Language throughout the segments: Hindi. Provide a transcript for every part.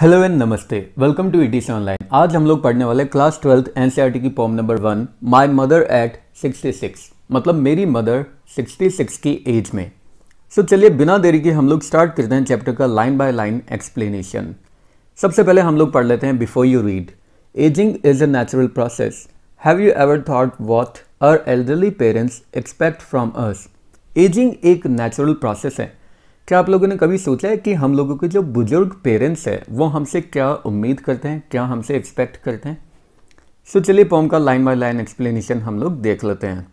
hello and namaste welcome to ET online आज हम लोग पढ़ने वाले क्लास ट्वेल्थ एनसीईआरटी की form number one my mother at 66 मतलब मेरी मदर 66 की एज में सो so, चलिए बिना देरी के हम लोग स्टार्ट करते हैं चैप्टर का लाइन बाय लाइन एक्सप्लेनेशन सबसे पहले हम लोग पढ़ लेते हैं before you read aging is a natural process have you ever thought what our elderly parents expect from us aging एक नेचुरल प्रोसेस है क्या आप लोगों ने कभी सोचा है कि हम लोगों के जो बुजुर्ग पेरेंट्स हैं वो हमसे क्या उम्मीद करते हैं क्या हमसे एक्सपेक्ट करते हैं सो चलिए पॉम का लाइन बाय लाइन एक्सप्लेनेशन हम लोग देख लेते हैं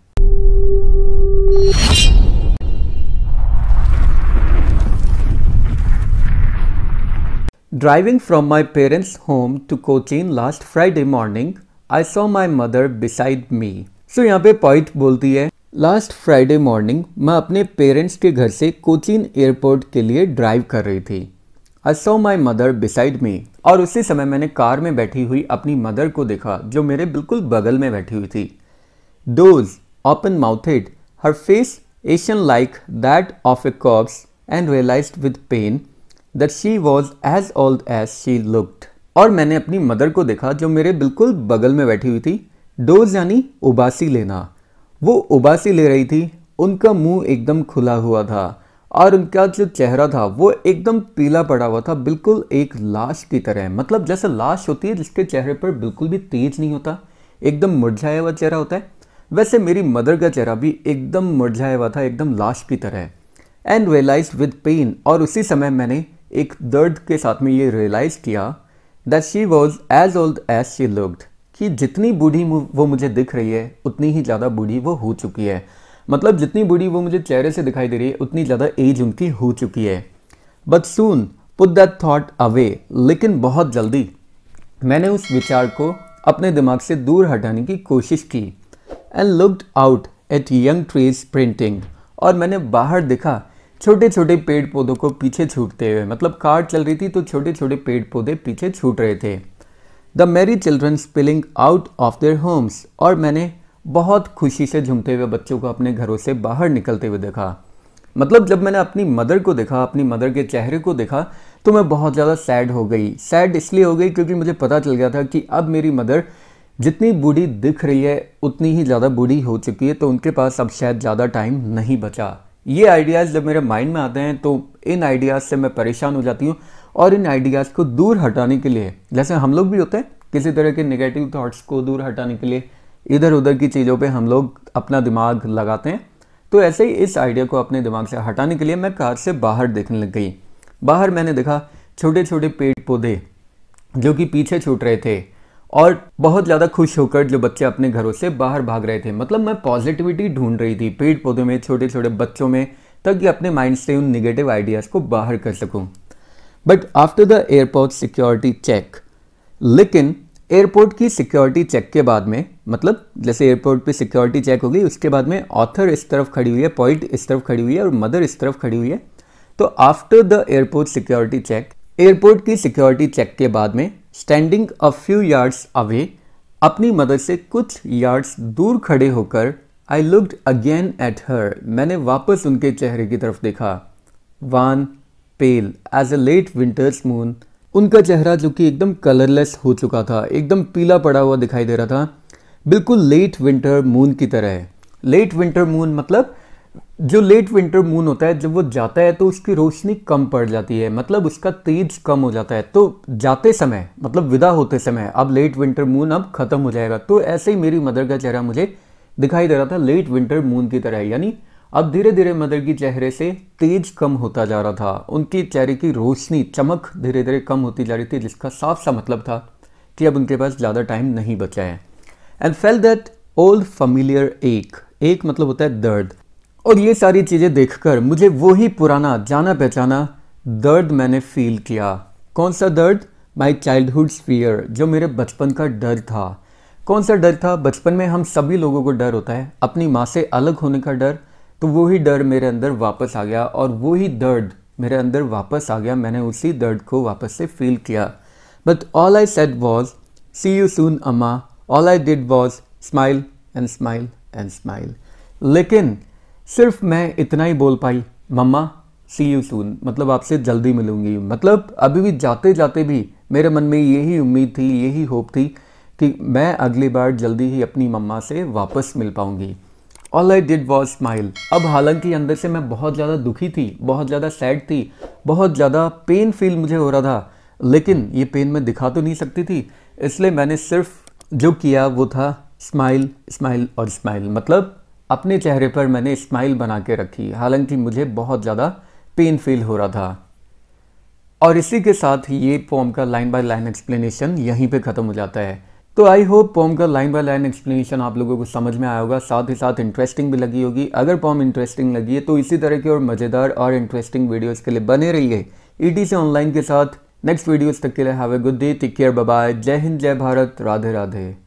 driving from my parents home to Cochin last Friday morning I saw my mother beside me so यहाँ पे पॉइंट बोलती है लास्ट फ्राइडे मॉर्निंग मैं अपने पेरेंट्स के घर से कोचिन एयरपोर्ट के लिए ड्राइव कर रही थी आई सो माई मदर बिसाइड मी और उसी समय मैंने कार में बैठी हुई अपनी मदर को देखा जो मेरे बिल्कुल बगल में बैठी हुई थी doze open mouthed her face ashen like that of a corpse and realise with pain that she was as old as she looked और मैंने अपनी मदर को देखा जो मेरे बिल्कुल बगल में बैठी हुई थी डोज यानी उबासी लेना वो उबासी ले रही थी उनका मुंह एकदम खुला हुआ था और उनका जो चेहरा था वो एकदम पीला पड़ा हुआ था बिल्कुल एक लाश की तरह मतलब जैसे लाश होती है जिसके चेहरे पर बिल्कुल भी तेज नहीं होता एकदम मुरझाया हुआ चेहरा होता है वैसे मेरी मदर का चेहरा भी एकदम मुरझाया हुआ था एकदम लाश की तरह एंड रियलाइज विद पेन और उसी समय मैंने एक दर्द के साथ में ये रियलाइज़ किया that she was as old as she looked कि जितनी बूढ़ी वो मुझे दिख रही है उतनी ही ज़्यादा बूढ़ी वो हो चुकी है मतलब जितनी बूढ़ी वो मुझे चेहरे से दिखाई दे रही है उतनी ज़्यादा एज उनकी हो चुकी है but soon put that thought away लेकिन बहुत जल्दी मैंने उस विचार को अपने दिमाग से दूर हटाने की कोशिश की and looked out at young trees sprinting और मैंने बाहर देखा छोटे छोटे पेड़ पौधों को पीछे छूटते हुए मतलब कार चल रही थी तो छोटे छोटे पेड़ पौधे पीछे छूट रहे थे the merry children spilling out of their homes और मैंने बहुत खुशी से झूमते हुए बच्चों को अपने घरों से बाहर निकलते हुए देखा मतलब जब मैंने अपनी मदर को देखा अपनी मदर के चेहरे को देखा तो मैं बहुत ज़्यादा सैड हो गई सैड इसलिए हो गई क्योंकि मुझे पता चल गया था कि अब मेरी मदर जितनी बूढ़ी दिख रही है उतनी ही ज़्यादा बूढ़ी हो चुकी है तो उनके पास अब शायद ज़्यादा टाइम नहीं बचा ये आइडियाज़ जब मेरे माइंड में आते हैं तो इन आइडियाज़ से मैं परेशान हो जाती हूँ और इन आइडियाज़ को दूर हटाने के लिए जैसे हम लोग भी होते हैं किसी तरह के नेगेटिव थाट्स को दूर हटाने के लिए इधर उधर की चीज़ों पे हम लोग अपना दिमाग लगाते हैं तो ऐसे ही इस आइडिया को अपने दिमाग से हटाने के लिए मैं कार से बाहर देखने लग गई बाहर मैंने देखा छोटे छोटे पेड़ पौधे जो कि पीछे छूट रहे थे और बहुत ज़्यादा खुश होकर जो बच्चे अपने घरों से बाहर भाग रहे थे मतलब मैं पॉजिटिविटी ढूंढ रही थी पेड़ पौधों में छोटे छोटे बच्चों में ताकि अपने माइंड से उन निगेटिव आइडियाज़ को बाहर कर सकूँ but after the airport security check लेकिन एयरपोर्ट की सिक्योरिटी चेक के बाद में मतलब जैसे एयरपोर्ट पे सिक्योरिटी चेक हो गई उसके बाद में ऑथर इस तरफ खड़ी हुई है पॉइंट इस तरफ खड़ी हुई है और मदर इस तरफ खड़ी हुई है तो after the airport security check airport की सिक्योरिटी चेक के बाद में standing a few yards away अपनी मदर से कुछ यार्ड्स दूर खड़े होकर I looked again at her मैंने वापस उनके चेहरे की तरफ देखा wan pale as a late winter's moon उनका चेहरा जो कि एकदम कलरलेस हो चुका था एकदम पीला पड़ा हुआ दिखाई दे रहा था बिल्कुल लेट विंटर मून की तरह है लेट विंटर मून मतलब जो लेट विंटर मून होता है जब वो जाता है तो उसकी रोशनी कम पड़ जाती है मतलब उसका तेज कम हो जाता है तो जाते समय मतलब विदा होते समय अब लेट विंटर मून अब ख़त्म हो जाएगा तो ऐसे ही मेरी मदर का चेहरा मुझे दिखाई दे रहा था लेट विंटर मून की तरह यानी अब धीरे धीरे मदर की चेहरे से तेज कम होता जा रहा था उनके चेहरे की रोशनी चमक धीरे धीरे कम होती जा रही थी जिसका साफ सा मतलब था कि अब उनके पास ज़्यादा टाइम नहीं बचा है and fell that old familiar एक एक मतलब होता है दर्द और ये सारी चीज़ें देखकर मुझे वो ही पुराना जाना पहचाना दर्द मैंने फील किया कौन सा दर्द माई चाइल्डहुड फियर जो मेरे बचपन का डर था कौन सा डर था बचपन में हम सभी लोगों को डर होता है अपनी माँ से अलग होने का डर तो वही डर मेरे अंदर वापस आ गया और वही दर्द मेरे अंदर वापस आ गया मैंने उसी दर्द को वापस से फील किया but all I said was see you soon अम्मा all I did was smile and smile and smile लेकिन सिर्फ मैं इतना ही बोल पाई मम्मा सी यू सून मतलब आपसे जल्दी मिलूंगी मतलब अभी भी जाते जाते भी मेरे मन में यही उम्मीद थी यही होप थी कि मैं अगली बार जल्दी ही अपनी मम्मा से वापस मिल पाऊंगी all I did was smile अब हालांकि अंदर से मैं बहुत ज़्यादा दुखी थी बहुत ज़्यादा सैड थी बहुत ज़्यादा पेन फील मुझे हो रहा था लेकिन ये पेन मैं दिखा तो नहीं सकती थी इसलिए मैंने सिर्फ जो किया वो था स्माइल स्माइल और स्माइल मतलब अपने चेहरे पर मैंने स्माइल बना के रखी हालांकि मुझे बहुत ज़्यादा पेन फील हो रहा था और इसी के साथ ये पोम का लाइन बाय लाइन एक्सप्लेनेशन यहीं पे ख़त्म हो जाता है तो आई होप पॉम का लाइन बाय लाइन एक्सप्लेनेशन आप लोगों को समझ में आया होगा साथ ही साथ इंटरेस्टिंग भी लगी होगी अगर पॉम इंटरेस्टिंग लगी है तो इसी तरह की और मज़ेदार और इंटरेस्टिंग वीडियोस के लिए बने रहिए ईटी e से ऑनलाइन के साथ नेक्स्ट वीडियोस तक के लिए have a good day take care bye जय हिंद जय भारत राधे राधे